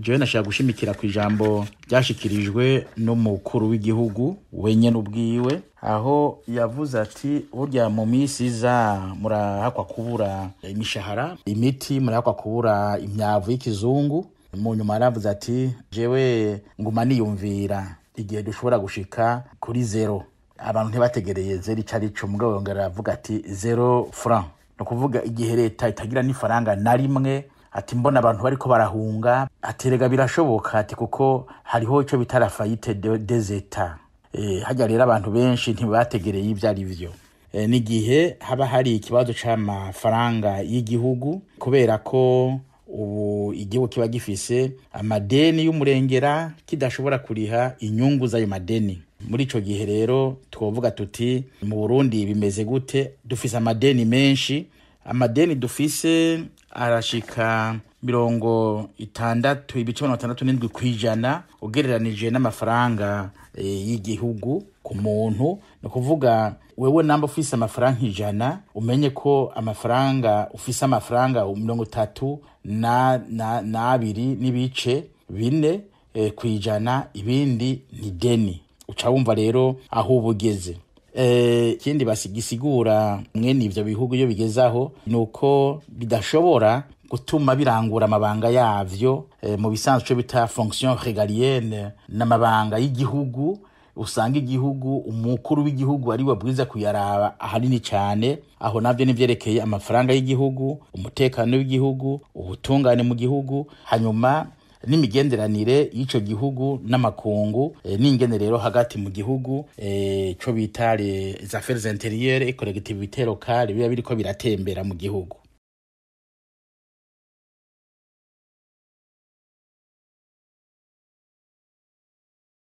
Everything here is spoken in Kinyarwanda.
jewe nashaka gushimikira ku ijambo ryashikirijwe n'umukuru w'igihugu wenye n’ubwiwe aho yavuze ati burya mu minsi iza murahakwa kubura imishahara imiti murahakwa kubura imyavu y'ikizungu mu nyuma yaravuze ati jewe nguma niyumvira igihe dushobora gushika kuri zero abantu ntibategereye zero ico ari co mugabo yongera aravuga ati zero franc ni ukuvuga igihe leta itagira n'ifaranga na rimwe ati mbona abantu bariko barahunga aterega birashoboka ati kuko hariho icyo bita la fayite eh, hajya rero abantu benshi ntibategereye ivyo ari vyo eh, n'igihe haba hari ikibazo cyamafaranga y'igihugu kubera ko ubu igihugu kiba gifise amadeni y'umurengera kidashobora kuriha inyungu z'ayo madeni muri icyo gihe rero twavuga tuti mu burundi bimeze gute dufise amadeni menshi amadeni dufise arashika mirongo itandatu ibice mirongo itandatu n'indwi ku ijana ugereranije n'amafaranga eh, y'igihugu ku muntu ni ukuvuga wewe namba ufise amafaranga ijana umenye ko amafaranga ufise amafaranga mirongo itatu n'abiri n'ibice bine eh, ku ijana ibindi ni deni uca wumva rero aho uba ugeze Eh, ikindi basigisigura mwene ibyo bihugu iyo bigezaho ni uko bidashobora gutuma birangura amabanga yabyo eh, mu bisanzwe bita fonction regalienne n'amabanga y'igihugu usanga igihugu umukuru w'igihugu ari we bwiza kuyaraba ahanini cyane aho nabyo n'ibyerekeye amafaranga y'igihugu umutekano w'igihugu ubutungane mu gihugu hanyuma n'imigenderanire y'icyo gihugu n'amakungu eh, n'ingene rero hagati mu gihugu eh, cyo bita les affaires intérieures et collectivité locale biba biratembera mu gihugu